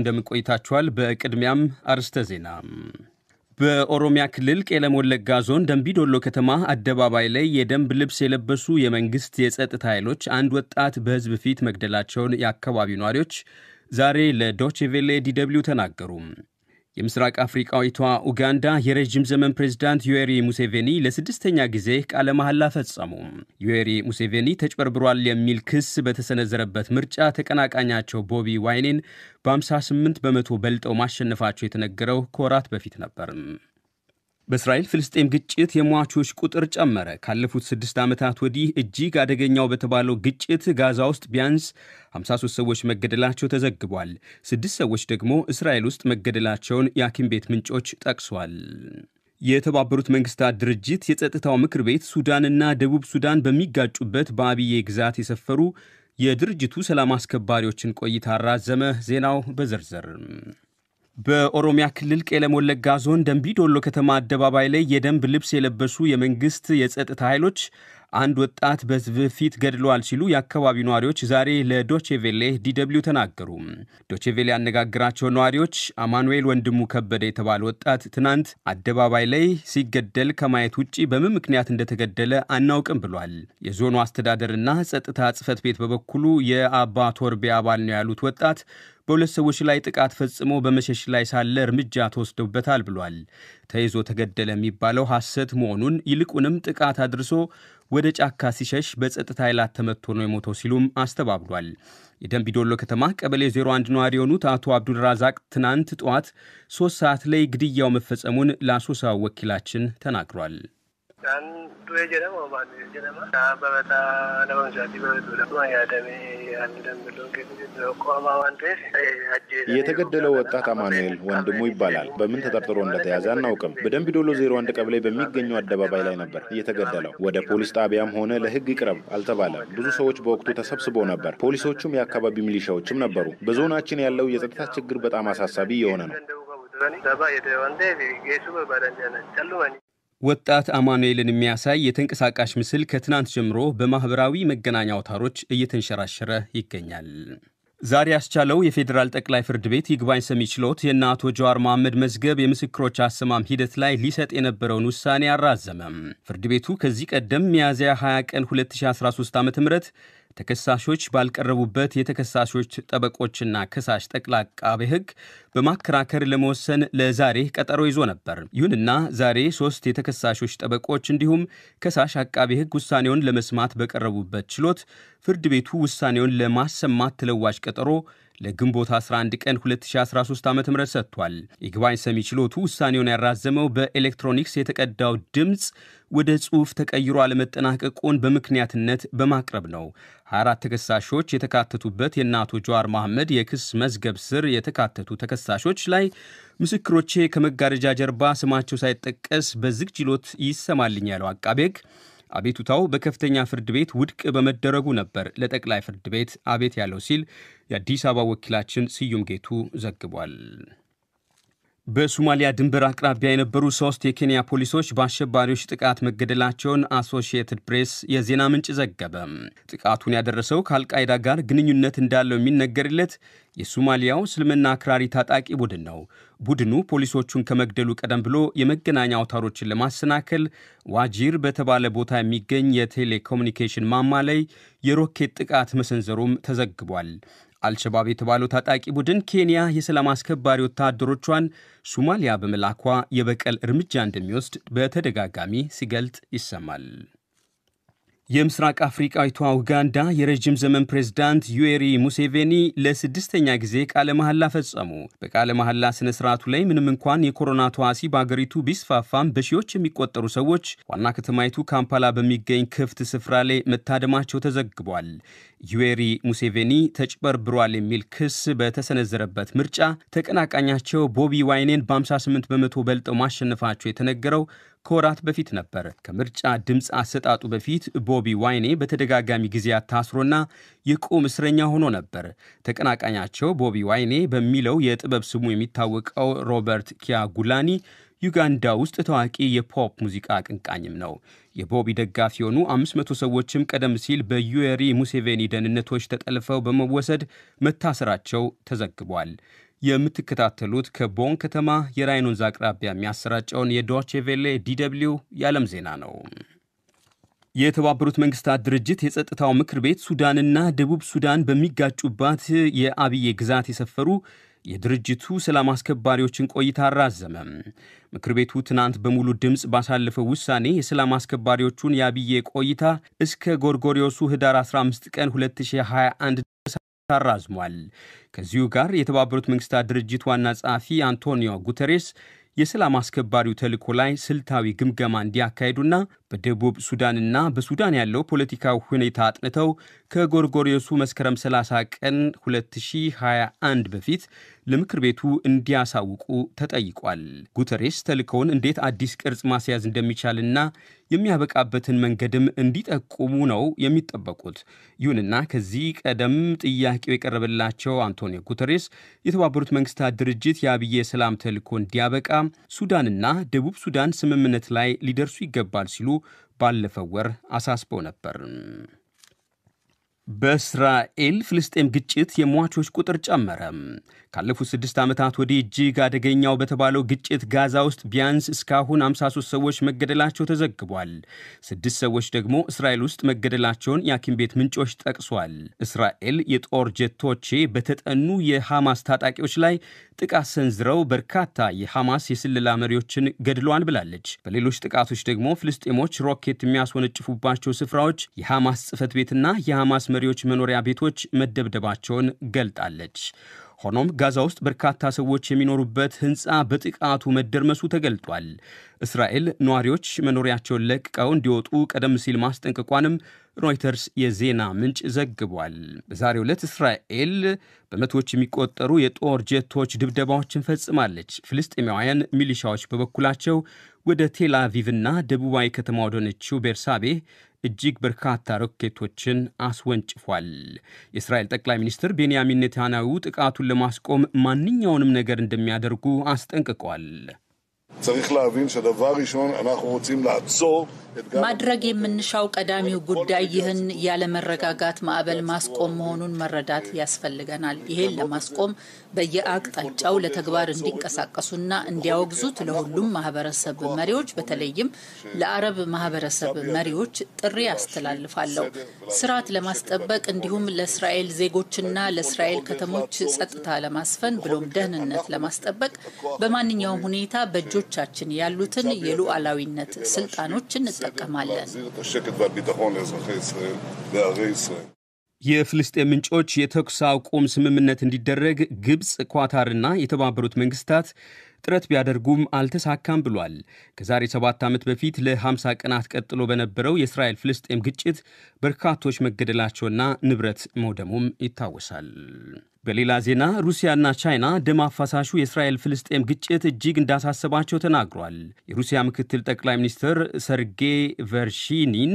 እንደምንቆይታችኋል። በቅድሚያም አርስተ ዜና በኦሮሚያ ክልል ቄለም ወለጋ ዞን ደንቢዶሎ ከተማ አደባባይ ላይ የደንብ ልብስ የለበሱ የመንግስት የጸጥታ ኃይሎች አንድ ወጣት በህዝብ ፊት መግደላቸውን የአካባቢው ነዋሪዎች ዛሬ ለዶችቬሌ ዲደብሊው ተናገሩ። የምስራቅ አፍሪቃዊቷ ኡጋንዳ የረዥም ዘመን ፕሬዝዳንት ዩዌሪ ሙሴቬኒ ለስድስተኛ ጊዜ ቃለ መሐላ ፈጸሙ። ዩዌሪ ሙሴቬኒ ተጭበርብሯል የሚል ክስ በተሰነዘረበት ምርጫ ተቀናቃኛቸው ቦቢ ዋይኔን በ58 በመቶ በልጠው ማሸነፋቸው የተነገረው ከወራት በፊት ነበር። በእስራኤል ፍልስጤም ግጭት የሟቾች ቁጥር ጨመረ። ካለፉት ስድስት ዓመታት ወዲህ እጅግ አደገኛው በተባለው ግጭት ጋዛ ውስጥ ቢያንስ 53 ሰዎች መገደላቸው ተዘግቧል። ስድስት ሰዎች ደግሞ እስራኤል ውስጥ መገደላቸውን የሐኪም ቤት ምንጮች ጠቅሷል። የተባበሩት መንግስታት ድርጅት የጸጥታው ምክር ቤት ሱዳንና ደቡብ ሱዳን በሚጋጩበት በአብዬ ግዛት የሰፈሩ የድርጅቱ ሰላም አስከባሪዎችን ቆይታ አራዘመ። ዜናው በዝርዝር በኦሮሚያ ክልል ቄለም ወለጋ ዞን ዶሎ ከተማ አደባባይ ላይ የደንብ ልብስ የለበሱ የመንግስት የጸጥታ ኃይሎች አንድ ወጣት በህዝብ ፊት ገድለዋል ሲሉ የአካባቢው ነዋሪዎች ዛሬ ለዶቼቬሌ ዲደብሊው ተናገሩ። ዶቼቬሌ ያነጋግራቸው ነዋሪዎች አማኑኤል ወንድሙ ከበደ የተባለ ወጣት ትናንት አደባባይ ላይ ሲገደል ከማየት ውጭ በምን ምክንያት እንደተገደለ አናውቅም ብሏል። የዞኑ አስተዳደርና ጸጥታ ጽህፈት ቤት በበኩሉ የአባ ቶርቤ አባል ነው ያሉት ወጣት በሁለት ሰዎች ላይ ጥቃት ፈጽሞ በመሸሽ ላይ ሳለ እርምጃ ተወስደውበታል ብሏል። ተይዞ ተገደለ የሚባለው ሐሰት መሆኑን ይልቁንም ጥቃት አድርሶ ወደ ጫካ ሲሸሽ በጸጥታ ኃይላት ተመቶ ነው የሞተው ሲሉም አስተባብሏል። የደንቢዶሎ ከተማ ቀበሌ 01 ነዋሪ የሆኑት አቶ አብዱልራዛቅ ትናንት ጠዋት ሶስት ሰዓት ላይ ግድያው መፈጸሙን ለአሶሳ ወኪላችን ተናግሯል። የተገደለው ወጣት አማኑኤል ወንድሙ ይባላል። በምን ተጠርጥሮ እንደተያዘ አናውቅም። በደንቢ ዶሎ 01 ቀበሌ በሚገኘው አደባባይ ላይ ነበር የተገደለው። ወደ ፖሊስ ጣቢያም ሆነ ለሕግ ይቅረብ አልተባለም። ብዙ ሰዎች በወቅቱ ተሰብስበው ነበር። ፖሊሶቹም የአካባቢ ሚሊሻዎችም ነበሩ። በዞናችን ያለው የጸጥታ ችግር በጣም አሳሳቢ የሆነ ነው። ወጣት አማኑኤልን የሚያሳይ የተንቀሳቃሽ ምስል ከትናንት ጀምሮ በማኅበራዊ መገናኛ አውታሮች እየተንሸራሸረ ይገኛል። ዛሬ ያስቻለው የፌዴራል ጠቅላይ ፍርድ ቤት ይግባኝ ሰሚ ችሎት የእነ አቶ ጀዋር መሐመድ መዝገብ የምስክሮች አሰማም ሂደት ላይ ሊሰጥ የነበረውን ውሳኔ አራዘመም። ፍርድ ቤቱ ከዚህ ቀደም ሚያዝያ 20 ቀን 2013 ዓ ም ተከሳሾች ባልቀረቡበት የተከሳሾች ጠበቆችና ከሳሽ ጠቅላይ አቃቤ ሕግ በማከራከር ለመወሰን ለዛሬ ቀጠሮ ይዞ ነበር። ይሁንና ዛሬ ሶስት የተከሳሾች ጠበቆች እንዲሁም ከሳሽ አቃቤ ሕግ ውሳኔውን ለመስማት በቀረቡበት ችሎት ፍርድ ቤቱ ውሳኔውን ለማሰማት ተለዋጭ ቀጠሮ ለግንቦት 11 ቀን 2013 ዓ ም ሰጥቷል። ይግባኝ ሰሚ ችሎቱ ውሳኔውን ያራዘመው በኤሌክትሮኒክስ የተቀዳው ድምፅ ወደ ጽሑፍ ተቀይሮ አለመጠናቀቁን በምክንያትነት በማቅረብ ነው። 24 ተከሳሾች የተካተቱበት የእናቶ ጀዋር መሐመድ የክስ መዝገብ ስር የተካተቱ ተከሳሾች ላይ ምስክሮቼ ከመጋረጃ ጀርባ ስማቸው ሳይጠቀስ በዝግ ችሎት ይሰማልኝ ያለው አቃቤ ሕግ አቤቱታው በከፍተኛ ፍርድ ቤት ውድቅ በመደረጉ ነበር ለጠቅላይ ፍርድ ቤት አቤት ያለው ሲል የአዲስ አበባ ወኪላችን ስዩም ጌቱ ዘግቧል። በሶማሊያ ድንበር አቅራቢያ የነበሩ ሶስት የኬንያ ፖሊሶች በአሸባሪዎች ጥቃት መገደላቸውን አሶሺየትድ ፕሬስ የዜና ምንጭ ዘገበ። ጥቃቱን ያደረሰው ከአልቃይዳ ጋር ግንኙነት እንዳለው የሚነገርለት የሶማሊያው እስልምና አክራሪ ታጣቂ ቡድን ነው። ቡድኑ ፖሊሶቹን ከመግደሉ ቀደም ብሎ የመገናኛ አውታሮችን ለማሰናከል ዋጂር በተባለ ቦታ የሚገኝ የቴሌኮሙኒኬሽን ማማ ላይ የሮኬት ጥቃት መሰንዘሩም ተዘግቧል። አልሸባብ የተባለው ታጣቂ ቡድን ኬንያ የሰላም አስከባሪ ወታደሮቿን ሱማሊያ በመላኳ የበቀል እርምጃ እንደሚወስድ በተደጋጋሚ ሲገልጥ ይሰማል። የምስራቅ አፍሪቃዊቷ ኡጋንዳ የረዥም ዘመን ፕሬዝዳንት ዩዌሪ ሙሴቬኒ ለስድስተኛ ጊዜ ቃለ መሐላ ፈጸሙ። በቃለ መሐላ ስነ ስርዓቱ ላይ ምንም እንኳን የኮሮና ተዋሲ በአገሪቱ ቢስፋፋም በሺዎች የሚቆጠሩ ሰዎች ዋና ከተማይቱ ካምፓላ በሚገኝ ክፍት ስፍራ ላይ መታደማቸው ተዘግቧል። ዩዌሪ ሙሴቬኒ ተጭበርብሯል የሚል ክስ በተሰነዘረበት ምርጫ ተቀናቃኛቸው ቦቢ ዋይኔን በ58 በመቶ በልጠው ማሸነፋቸው የተነገረው ከወራት በፊት ነበር። ከምርጫ ድምፅ አሰጣጡ በፊት ቦቢ ዋይኔ በተደጋጋሚ ጊዜያት ታስሮና የቁም እስረኛ ሆኖ ነበር። ተቀናቃኛቸው ቦቢ ዋይኔ በሚለው የጥበብ ስሙ የሚታወቀው ሮበርት ኪያጉላኒ ዩጋንዳ ውስጥ ታዋቂ የፖፕ ሙዚቃ አቀንቃኝም ነው። የቦቢ ደጋፊ የሆኑ 500 ሰዎችም ቀደም ሲል በዩዌሪ ሙሴቬኒ ደህንነቶች ተጠልፈው በመወሰድ መታሰራቸው ተዘግቧል። የምትከታተሉት ከቦን ከተማ የራይን ወንዝ አቅራቢያ የሚያሰራጨውን የዶቼ ቬሌ ዲደብልዩ የዓለም ዜና ነው። የተባበሩት መንግስታት ድርጅት የጸጥታው ምክር ቤት ሱዳንና ደቡብ ሱዳን በሚጋጩባት የአብዬ ግዛት የሰፈሩ የድርጅቱ ሰላም አስከባሪዎችን ቆይታ አራዘመ። ምክር ቤቱ ትናንት በሙሉ ድምፅ ባሳለፈው ውሳኔ የሰላም አስከባሪዎቹን የአብዬ ቆይታ እስከ ጎርጎሪዮሱ ህዳር 15 ቀን 2021 አራዝሟል። ከዚሁ ጋር የተባበሩት መንግስታት ድርጅት ዋና ጸሐፊ አንቶኒዮ ጉተሬስ የሰላም አስከባሪው ተልኮ ላይ ስልታዊ ግምገማ እንዲያካሂዱና በደቡብ ሱዳንና በሱዳን ያለው ፖለቲካዊ ሁኔታ አጥንተው ከጎርጎሪዮሱ መስከረም 30 ቀን 2021 በፊት ለምክር ቤቱ እንዲያሳውቁ ተጠይቋል። ጉተሬስ ተልእኮውን እንዴት አዲስ ቅርጽ ማስያዝ እንደሚቻልና የሚያበቃበትን መንገድም እንዲጠቁሙ ነው የሚጠበቁት። ይሁንና ከዚህ ቀደም ጥያቄው የቀረበላቸው አንቶኒዮ ጉተሬስ የተባበሩት መንግስታት ድርጅት የአብዬ ሰላም ተልእኮ እንዲያበቃ ሱዳንና ደቡብ ሱዳን ስምምነት ላይ ሊደርሱ ይገባል ሲሉ ባለፈው ወር አሳስቦ ነበር። በእስራኤል ፍልስጤም ግጭት የሟቾች ቁጥር ጨመረ። ካለፉት ስድስት ዓመታት ወዲህ እጅግ አደገኛው በተባለው ግጭት ጋዛ ውስጥ ቢያንስ እስካሁን 53 ሰዎች መገደላቸው ተዘግቧል። ስድስት ሰዎች ደግሞ እስራኤል ውስጥ መገደላቸውን የሐኪም ቤት ምንጮች ጠቅሷል። እስራኤል የጦር ጀቶቼ በተጠኑ የሐማስ ታጣቂዎች ላይ ጥቃት ሰንዝረው በርካታ የሐማስ የስለላ መሪዎችን ገድለዋል ብላለች። በሌሎች ጥቃቶች ደግሞ ፍልስጤሞች ሮኬት የሚያስወነጭፉባቸው ስፍራዎች የሐማስ ጽህፈት ቤትና የሐማስ የመሪዎች መኖሪያ ቤቶች መደብደባቸውን ገልጣለች። ሆኖም ጋዛ ውስጥ በርካታ ሰዎች የሚኖሩበት ሕንፃ በጥቃቱ መደርመሱ ተገልጧል። እስራኤል ነዋሪዎች መኖሪያቸውን ለቅቀው እንዲወጡ ቀደም ሲል ማስጠንቀቋንም ሮይተርስ የዜና ምንጭ ዘግቧል። በዛሬው ዕለት እስራኤል በመቶዎች የሚቆጠሩ የጦር ጀቶች ድብደባዎችን ፈጽማለች። ፍልስጤማውያን ሚሊሻዎች በበኩላቸው ወደ ቴል አቪቭና ደቡባዊ ከተማ ወደሆነችው ቤርሳቤህ እጅግ በርካታ ሮኬቶችን አስወንጭፏል። የእስራኤል ጠቅላይ ሚኒስትር ቤንያሚን ኔታንያሁ ጥቃቱን ለማስቆም ማንኛውንም ነገር እንደሚያደርጉ አስጠንቅቋል። ማድረግ የምንሻው ቀዳሚው ጉዳይ ይህን ያለመረጋጋት ማዕበል ማስቆም መሆኑን መረዳት ያስፈልገናል። ይህን ለማስቆም በየአቅጣጫው ለተግባር እንዲንቀሳቀሱና እንዲያወግዙት ለሁሉም ማህበረሰብ መሪዎች በተለይም ለአረብ ማህበረሰብ መሪዎች ጥሪ አስተላልፋለሁ። ስርዓት ለማስጠበቅ እንዲሁም ለእስራኤል ዜጎችና ለእስራኤል ከተሞች ጸጥታ ለማስፈን ብሎም ደህንነት ለማስጠበቅ በማንኛውም ሁኔታ በእጆች በዜጎቻችን ያሉትን የሉዓላዊነት ስልጣኖች እንጠቀማለን። የፍልስጤም ምንጮች የተኩስ አቁም ስምምነት እንዲደረግ ግብፅ፣ ኳታርና የተባበሩት መንግስታት ጥረት ቢያደርጉም አልተሳካም ብሏል። ከዛሬ ሰባት ዓመት በፊት ለ50 ቀናት ቀጥሎ በነበረው የእስራኤል ፍልስጤም ግጭት በርካቶች መገደላቸውና ንብረት መውደሙም ይታወሳል። በሌላ ዜና ሩሲያና ቻይና ደም አፋሳሹ የእስራኤል ፍልስጤም ግጭት እጅግ እንዳሳሰባቸው ተናግሯል። የሩሲያ ምክትል ጠቅላይ ሚኒስትር ሰርጌይ ቨርሺኒን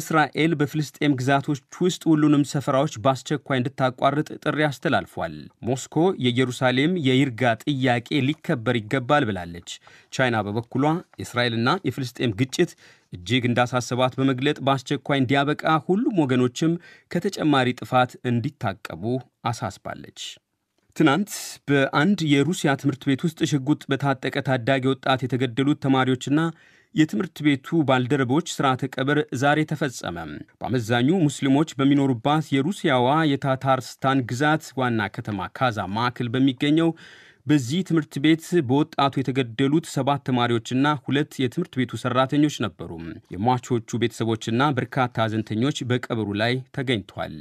እስራኤል በፍልስጤም ግዛቶች ውስጥ ሁሉንም ሰፈራዎች በአስቸኳይ እንድታቋርጥ ጥሪ አስተላልፏል። ሞስኮ የኢየሩሳሌም የይርጋ ጥያቄ ሊከበር ይገባል ብላለች። ቻይና በበኩሏ የእስራኤልና የፍልስጤም ግጭት እጅግ እንዳሳሰባት በመግለጥ በአስቸኳይ እንዲያበቃ ሁሉም ወገኖችም ከተጨማሪ ጥፋት እንዲታቀቡ አሳስባለች። ትናንት በአንድ የሩሲያ ትምህርት ቤት ውስጥ ሽጉጥ በታጠቀ ታዳጊ ወጣት የተገደሉት ተማሪዎችና የትምህርት ቤቱ ባልደረቦች ስርዓተ ቀብር ዛሬ ተፈጸመ። በአመዛኙ ሙስሊሞች በሚኖሩባት የሩሲያዋ የታታርስታን ግዛት ዋና ከተማ ካዛ ማዕከል በሚገኘው በዚህ ትምህርት ቤት በወጣቱ የተገደሉት ሰባት ተማሪዎችና ሁለት የትምህርት ቤቱ ሰራተኞች ነበሩ። የሟቾቹ ቤተሰቦችና በርካታ ሀዘንተኞች በቀብሩ ላይ ተገኝቷል።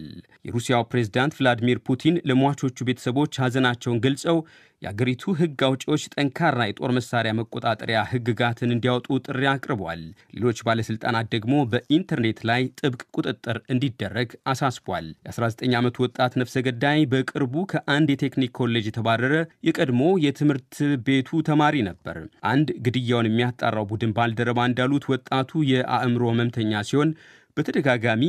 የሩሲያው ፕሬዝዳንት ቭላዲሚር ፑቲን ለሟቾቹ ቤተሰቦች ሀዘናቸውን ገልጸው የአገሪቱ ሕግ አውጪዎች ጠንካራ የጦር መሳሪያ መቆጣጠሪያ ሕግጋትን እንዲያወጡ ጥሪ አቅርቧል። ሌሎች ባለሥልጣናት ደግሞ በኢንተርኔት ላይ ጥብቅ ቁጥጥር እንዲደረግ አሳስቧል። የ19 ዓመቱ ወጣት ነፍሰ ገዳይ በቅርቡ ከአንድ የቴክኒክ ኮሌጅ የተባረረ የቀድሞ የትምህርት ቤቱ ተማሪ ነበር። አንድ ግድያውን የሚያጣራው ቡድን ባልደረባ እንዳሉት ወጣቱ የአእምሮ ህመምተኛ ሲሆን በተደጋጋሚ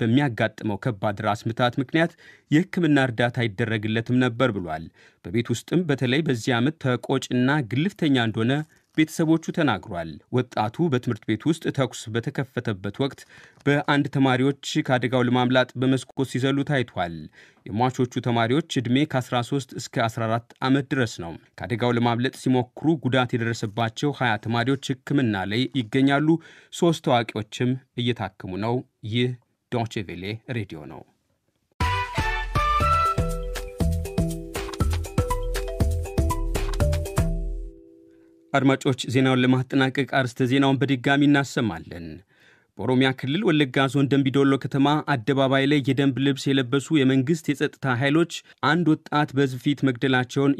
በሚያጋጥመው ከባድ ራስ ምታት ምክንያት የሕክምና እርዳታ ይደረግለትም ነበር ብሏል። በቤት ውስጥም በተለይ በዚህ ዓመት ተቆጭና ግልፍተኛ እንደሆነ ቤተሰቦቹ ተናግሯል። ወጣቱ በትምህርት ቤት ውስጥ ተኩስ በተከፈተበት ወቅት በአንድ ተማሪዎች ከአደጋው ለማምላጥ በመስኮት ሲዘሉ ታይቷል። የሟቾቹ ተማሪዎች ዕድሜ ከ13 እስከ 14 ዓመት ድረስ ነው። ከአደጋው ለማምለጥ ሲሞክሩ ጉዳት የደረሰባቸው 20 ተማሪዎች ሕክምና ላይ ይገኛሉ። ሦስት ታዋቂዎችም እየታከሙ ነው። ይህ ዶቼ ቬሌ ሬዲዮ ነው። አድማጮች ዜናውን ለማጠናቀቅ አርስተ ዜናውን በድጋሚ እናሰማለን። በኦሮሚያ ክልል ወለጋ ዞን ደንቢዶሎ ከተማ አደባባይ ላይ የደንብ ልብስ የለበሱ የመንግሥት የጸጥታ ኃይሎች አንድ ወጣት በሕዝብ ፊት መግደላቸውን